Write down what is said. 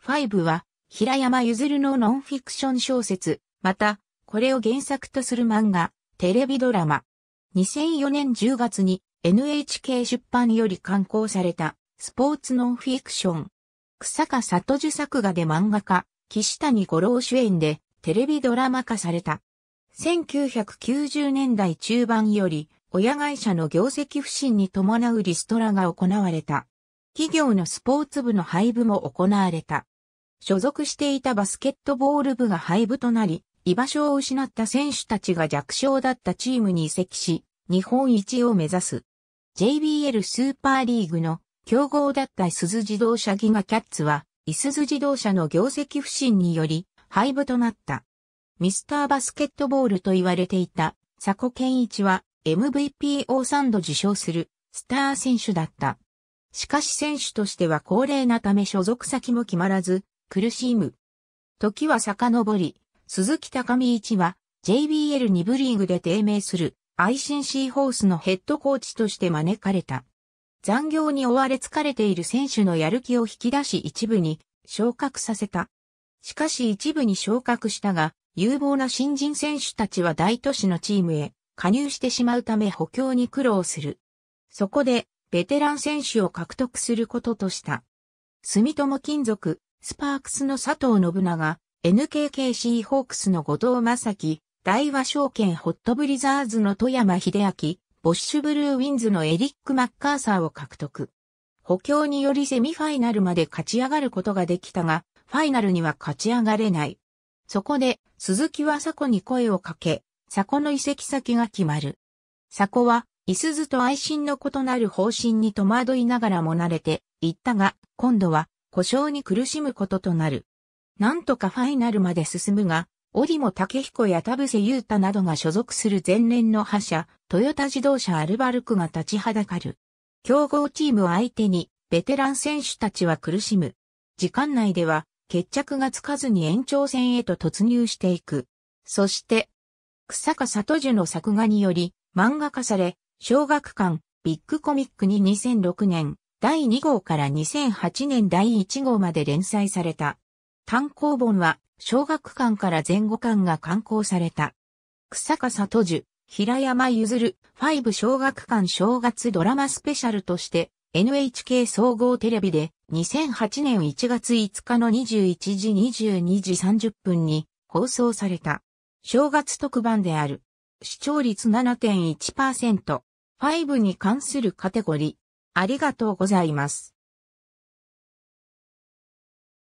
ファイブは、平山譲るのノンフィクション小説、また、これを原作とする漫画、テレビドラマ。2004年10月に NHK 出版より刊行された、スポーツノンフィクション。草加里樹作画で漫画家、岸谷五郎主演で、テレビドラマ化された。1990年代中盤より、親会社の業績不振に伴うリストラが行われた。企業のスポーツ部の廃部も行われた。所属していたバスケットボール部が廃部となり、居場所を失った選手たちが弱小だったチームに移籍し、日本一を目指す。JBL スーパーリーグの競合だったいすズ自動車ギガキャッツは、いすズ自動車の業績不振により、廃部となった。ミスターバスケットボールと言われていた、佐古健一は MVP を3度受賞するスター選手だった。しかし選手としては高齢なため所属先も決まらず、苦しむ。時は遡り、鈴木高見一は JBL 2部リーグで低迷する ICC ホースのヘッドコーチとして招かれた。残業に追われ疲れている選手のやる気を引き出し一部に昇格させた。しかし一部に昇格したが、有望な新人選手たちは大都市のチームへ加入してしまうため補強に苦労する。そこで、ベテラン選手を獲得することとした。住友金属、スパークスの佐藤信長、NKK c ホークスの後藤正樹、大和証券ホットブリザーズの富山秀明、ボッシュブルーウィンズのエリック・マッカーサーを獲得。補強によりセミファイナルまで勝ち上がることができたが、ファイナルには勝ち上がれない。そこで、鈴木は佐古に声をかけ、佐古の移籍先が決まる。佐古は、いすずと愛心の異なる方針に戸惑いながらも慣れて、行ったが、今度は、故障に苦しむこととなる。なんとかファイナルまで進むが、折茂武彦や田臥優太などが所属する前年の覇者、トヨタ自動車アルバルクが立ちはだかる。競合チームを相手に、ベテラン選手たちは苦しむ。時間内では、決着がつかずに延長戦へと突入していく。そして、草加里樹の作画により、漫画化され、小学館、ビッグコミックに2006年、第2号から2008年第1号まで連載された。単行本は、小学館から前後館が刊行された。草笠都樹、平山譲る、5小学館正月ドラマスペシャルとして、NHK 総合テレビで2008年1月5日の21時22時30分に放送された。正月特番である。視聴率7.1%。5に関するカテゴリありがとうございます。